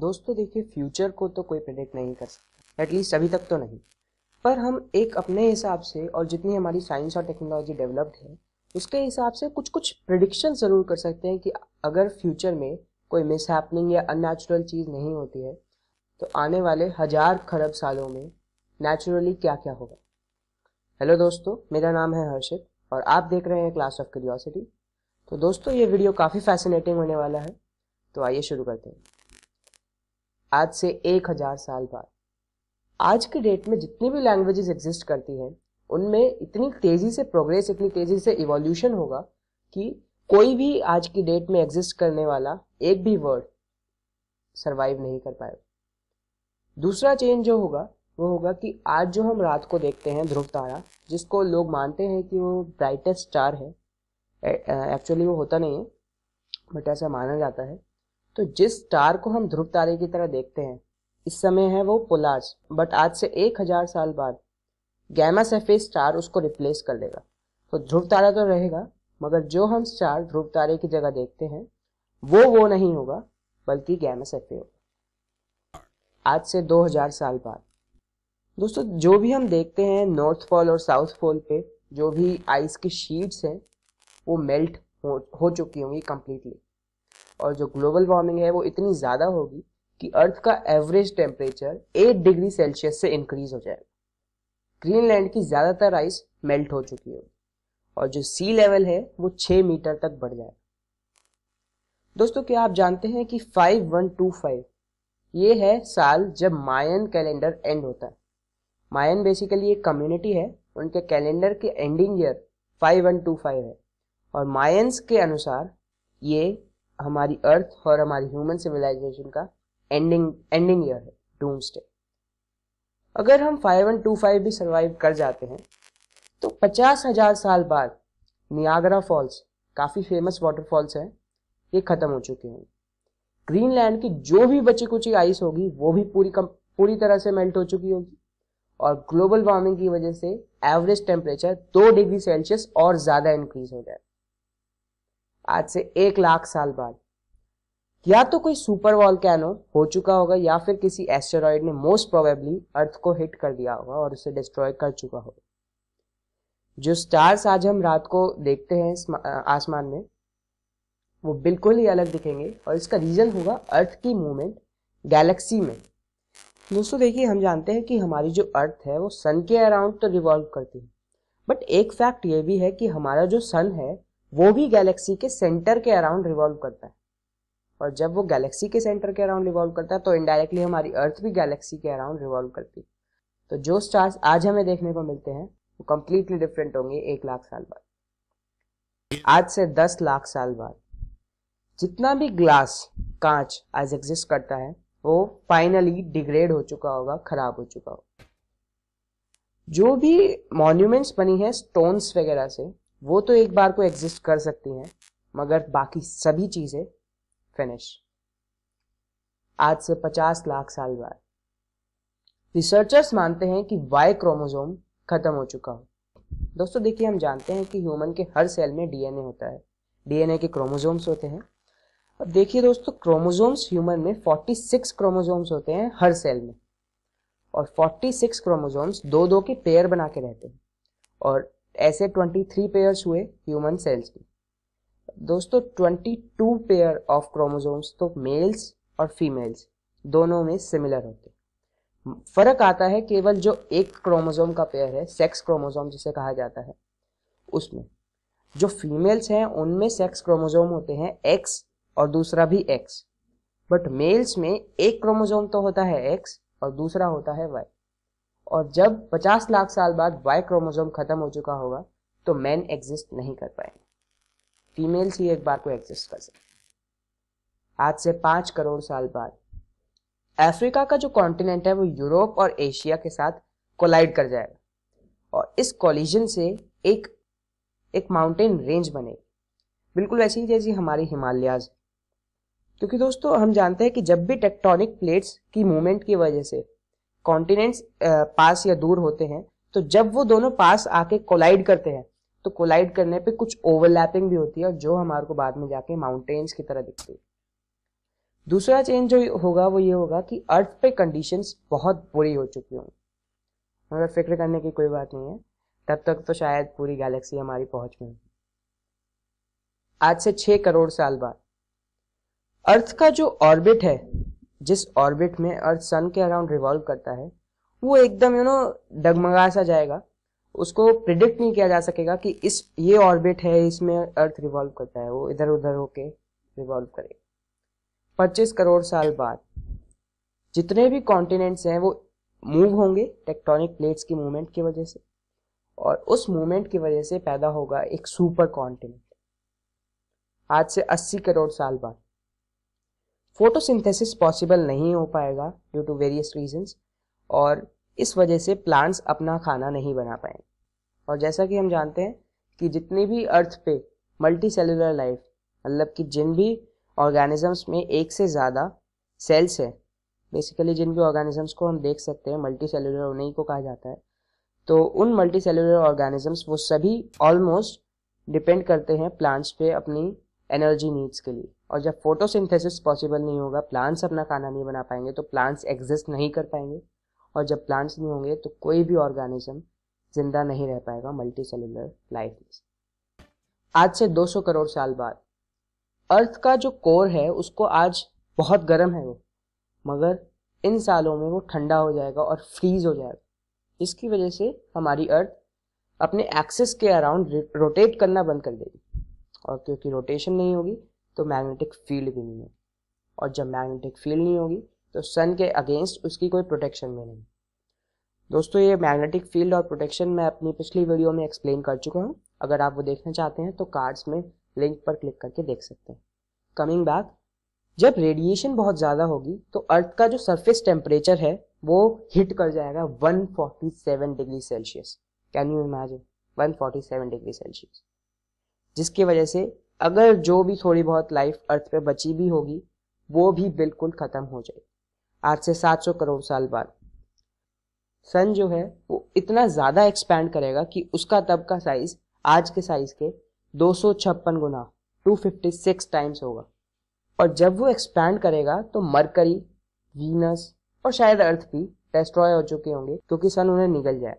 दोस्तों तो देखिए फ्यूचर को तो कोई प्रेडिक्ट नहीं कर सकता एटलीस्ट अभी तक तो नहीं पर हम एक अपने हिसाब से और जितनी हमारी साइंस और टेक्नोलॉजी डेवलप्ड है उसके हिसाब से कुछ कुछ प्रडिक्शन ज़रूर कर सकते हैं कि अगर फ्यूचर में कोई मिस या अननेचुरल चीज़ नहीं होती है तो आने वाले हजार खरब सालों में नेचुरली क्या क्या होगा हेलो दोस्तों मेरा नाम है हर्षित और आप देख रहे हैं क्लास ऑफ क्यूरियोसिटी तो दोस्तों ये वीडियो काफ़ी फैसिनेटिंग होने वाला है तो आइए शुरू करते हैं आज से एक हजार साल बाद आज के डेट में जितनी भी लैंग्वेजेस एग्जिस्ट करती हैं उनमें इतनी तेजी से प्रोग्रेस इतनी तेजी से इवोल्यूशन होगा कि कोई भी आज की डेट में एग्जिस्ट करने वाला एक भी वर्ड सरवाइव नहीं कर पाएगा दूसरा चेंज जो होगा वो होगा कि आज जो हम रात को देखते हैं ध्रुव तारा जिसको लोग मानते हैं कि वो ब्राइटेस्ट स्टार है एक्चुअली वो होता नहीं है बट ऐसा माना जाता है तो जिस स्टार को हम ध्रुव तारे की तरह देखते हैं इस समय है वो पोलार्स बट आज से एक हजार साल बाद गैमा सफेद स्टार उसको रिप्लेस कर लेगा तो ध्रुव तारा तो रहेगा मगर जो हम स्टार ध्रुव तारे की जगह देखते हैं वो वो नहीं होगा बल्कि गैमा सफे होगा आज से 2000 साल बाद दोस्तों जो भी हम देखते हैं नॉर्थ पोल और साउथ पोल पे जो भी आइस की शीट्स हैं वो मेल्ट हो, हो चुकी होंगी कंप्लीटली और जो ग्लोबल वार्मिंग है वो इतनी ज़्यादा होगी कि अर्थ का average temperature eight degree Celsius से इंक्रीज हो जाएगा ग्रीनलैंड की ज़्यादातर आइस मेल्ट हो चुकी होगी और जो सी लेवल है वो छः मीटर तक बढ़ जाएगा दोस्तों क्या आप जानते हैं कि 5125 ये है साल जब मायन कैलेंडर एंड होता है मायन बेसिकली एक कम्युनिटी है उनके कैलेंडर के एंडिंग ईयर 5125 है और मायंस के अनुसार ये हमारी अर्थ और हमारी ह्यूमन सिविलाइजेशन का एंडिंग एंडिंग ईयर है डूम्स अगर हम 5125 भी सरवाइव कर जाते हैं तो पचास हजार साल बाद नियाग्रा फॉल्स काफी फेमस वाटरफॉल्स हैं ये खत्म हो चुके हैं ग्रीनलैंड की जो भी बची कुची आइस होगी वो भी पूरी कम, पूरी तरह से मेल्ट हो चुकी होगी और ग्लोबल वार्मिंग की वजह से एवरेज टेम्परेचर दो डिग्री सेल्सियस और ज्यादा इंक्रीज हो जाए आज से एक लाख साल बाद या तो कोई सुपर वॉल हो चुका होगा या फिर किसी एस्टेरॉयड ने मोस्ट प्रोबेबली अर्थ को हिट कर दिया होगा और उसे डिस्ट्रॉय कर चुका होगा जो स्टार्स आज हम रात को देखते हैं आसमान में वो बिल्कुल ही अलग दिखेंगे और इसका रीजन होगा अर्थ की मूवमेंट गैलेक्सी में दोस्तों देखिए हम जानते हैं कि हमारी जो अर्थ है वो सन के अराउंड तो रिवॉल्व करती है बट एक फैक्ट ये भी है कि हमारा जो सन है वो भी गैलेक्सी के सेंटर के अराउंड रिवॉल्व करता है और जब वो गैलेक्सी के सेंटर के अराउंड रिवॉल्व करता है तो इनडायरेक्टली हमारी अर्थ भी गैलेक्सी के अराउंड रिवॉल्व करती है तो जो स्टार्स आज हमें देखने को मिलते हैं वो कंप्लीटली डिफरेंट होंगे एक लाख साल बाद आज से दस लाख साल बाद जितना भी ग्लास कांच आज एग्जिस्ट करता है वो फाइनली डिग्रेड हो चुका होगा खराब हो चुका होगा जो भी मॉन्यूमेंट्स बनी है स्टोन्स वगैरह से वो तो एक बार को एग्जिस्ट कर सकती हैं मगर बाकी सभी चीज़ें फिनिश आज से 50 लाख साल बाद रिसर्चर्स मानते हैं कि वाई क्रोमोसोम खत्म हो चुका हो दोस्तों देखिए हम जानते हैं कि ह्यूमन के हर सेल में डीएनए होता है डीएनए के क्रोमोसोम्स होते हैं अब देखिए दोस्तों क्रोमोसोम्स ह्यूमन में 46 क्रोमोसोम्स होते हैं हर सेल में और 46 क्रोमोसोम्स दो दो के पेयर बना के रहते हैं और ऐसे 23 पेयर्स हुए ह्यूमन सेल्स के दोस्तों 22 पेयर ऑफ क्रोमोसोम्स तो मेल्स और फीमेल्स दोनों में सिमिलर होते फर्क आता है केवल जो एक क्रोमोसोम का पेयर है सेक्स क्रोमोसोम जिसे कहा जाता है उसमें जो फीमेल्स हैं उनमें सेक्स क्रोमोसोम होते हैं एक्स और दूसरा भी एक्स बट मेल्स में एक क्रोमोसोम तो होता है एक्स और दूसरा होता है वाई और जब 50 लाख साल बाद वाई क्रोमोजोम खत्म हो चुका होगा तो मैन एग्जिस्ट नहीं कर पाएंगे फीमेल्स ही एक बार को एग्जिस्ट कर सकते आज से पांच करोड़ साल बाद अफ्रीका का जो कॉन्टिनेंट है वो यूरोप और एशिया के साथ कोलाइड कर जाएगा और इस कॉलिजन से एक एक माउंटेन रेंज बनेगी बिल्कुल वैसे ही जैसी हमारी हिमालयाज क्योंकि दोस्तों हम जानते हैं कि जब भी टेक्टोनिक प्लेट्स की मूवमेंट की वजह से कॉन्टिनेंट्स uh, पास या दूर होते हैं तो जब वो दोनों पास आके कोलाइड करते हैं तो कोलाइड करने पे कुछ ओवरलैपिंग भी होती है जो हमारे को बाद में जाके माउंटेन्स की तरह दिखती है दूसरा चेंज जो होगा वो ये होगा कि अर्थ पे कंडीशंस बहुत बुरी हो चुकी होंगी मगर फिक्र करने की कोई बात नहीं है तब तक तो शायद पूरी गैलेक्सी हमारी पहुंच में आज से छह करोड़ साल बाद अर्थ का जो ऑर्बिट है जिस ऑर्बिट में अर्थ सन के अराउंड रिवॉल्व करता है वो एकदम यू नो डगमगा सा जाएगा उसको प्रिडिक्ट नहीं किया जा सकेगा कि इस ये ऑर्बिट है इसमें अर्थ रिवॉल्व करता है वो इधर उधर होके रिवॉल्व करेगा पच्चीस करोड़ साल बाद जितने भी कॉन्टिनेंट्स हैं वो मूव होंगे टेक्टोनिक प्लेट्स की मूवमेंट की वजह से और उस मूवमेंट की वजह से पैदा होगा एक सुपर कॉन्टिनेंट आज से 80 करोड़ साल बाद फोटोसिंथेसिस पॉसिबल नहीं हो पाएगा ड्यू टू वेरियस रीजंस और इस वजह से प्लांट्स अपना खाना नहीं बना पाएंगे और जैसा कि हम जानते हैं कि जितनी भी अर्थ पे मल्टी सेलुलर लाइफ मतलब कि जिन भी ऑर्गेनिजम्स में एक से ज़्यादा सेल्स है बेसिकली जिन भी ऑर्गेनिजम्स को हम देख सकते हैं मल्टी सेलुलर उन्हीं को कहा जाता है तो उन मल्टी सेलुलर ऑर्गेनिजम्स वो सभी ऑलमोस्ट डिपेंड करते हैं प्लांट्स पे अपनी एनर्जी नीड्स के लिए और जब फोटोसिंथेसिस पॉसिबल नहीं होगा प्लांट्स अपना खाना नहीं बना पाएंगे तो प्लांट्स एग्जिस्ट नहीं कर पाएंगे और जब प्लांट्स नहीं होंगे तो कोई भी ऑर्गेनिज्म जिंदा नहीं रह पाएगा मल्टी सेलुलर लाइफ में आज से 200 करोड़ साल बाद अर्थ का जो कोर है उसको आज बहुत गर्म है वो मगर इन सालों में वो ठंडा हो जाएगा और फ्रीज हो जाएगा इसकी वजह से हमारी अर्थ अपने एक्सिस के अराउंड रोटेट करना बंद कर देगी और क्योंकि रोटेशन नहीं होगी तो मैग्नेटिक फील्ड भी नहीं है और जब मैग्नेटिक फील्ड नहीं होगी तो सन के अगेंस्ट उसकी कोई प्रोटेक्शन भी नहीं दोस्तों ये मैग्नेटिक फील्ड और प्रोटेक्शन मैं अपनी पिछली वीडियो में एक्सप्लेन कर चुका हूँ अगर आप वो देखना चाहते हैं तो कार्ड्स में लिंक पर क्लिक करके देख सकते हैं कमिंग बैक जब रेडिएशन बहुत ज़्यादा होगी तो अर्थ का जो सरफेस टेम्परेचर है वो हिट कर जाएगा 147 degree Celsius can you imagine 147 degree Celsius जिसकी वजह से अगर जो भी थोड़ी बहुत लाइफ अर्थ पे बची भी होगी वो भी बिल्कुल ख़त्म हो जाए आज से 700 करोड़ साल बाद सन जो है वो इतना ज़्यादा एक्सपैंड करेगा कि उसका तब का साइज आज के साइज के दो गुना 256 टाइम्स होगा और जब वो एक्सपैंड करेगा तो मरकरी वीनस और शायद अर्थ भी डेस्ट्रॉय हो चुके होंगे क्योंकि सन उन्हें निगल जाए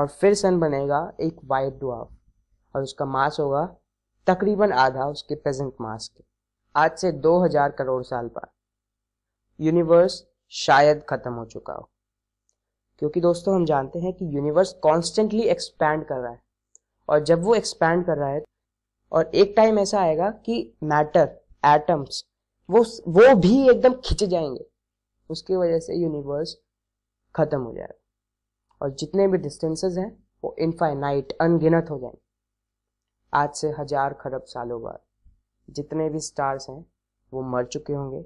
और फिर सन बनेगा एक वाइट ड्वार्फ और उसका मास होगा तकरीबन आधा उसके प्रेजेंट मास के आज से 2000 करोड़ साल बाद यूनिवर्स शायद खत्म हो चुका हो क्योंकि दोस्तों हम जानते हैं कि यूनिवर्स कॉन्स्टेंटली एक्सपैंड कर रहा है और जब वो एक्सपैंड कर रहा है और एक टाइम ऐसा आएगा कि मैटर एटम्स वो वो भी एकदम खिंचे जाएंगे उसकी वजह से यूनिवर्स खत्म हो जाएगा और जितने भी डिस्टेंसेज हैं वो इनफाइनाइट अनगिनत हो जाएंगे आज से हजार खरब सालों बाद जितने भी स्टार्स हैं वो मर चुके होंगे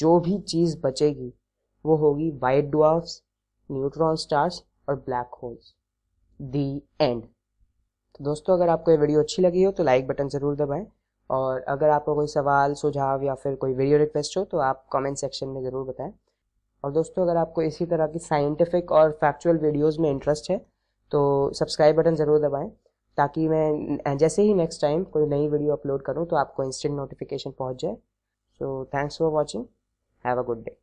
जो भी चीज़ बचेगी वो होगी वाइट ड्वार्फ्स न्यूट्रॉन स्टार्स और ब्लैक होल्स दी एंड तो दोस्तों अगर आपको ये वीडियो अच्छी लगी हो तो लाइक बटन ज़रूर दबाएं और अगर आपको कोई सवाल सुझाव या फिर कोई वीडियो रिक्वेस्ट हो तो आप कमेंट सेक्शन में ज़रूर बताएं और दोस्तों अगर आपको इसी तरह की साइंटिफिक और फैक्चुअल वीडियोस में इंटरेस्ट है तो सब्सक्राइब बटन ज़रूर दबाएं ताकि मैं जैसे ही नेक्स्ट टाइम कोई नई वीडियो अपलोड करूँ तो आपको इंस्टेंट नोटिफिकेशन पहुँच जाए so thanks for watching have a good day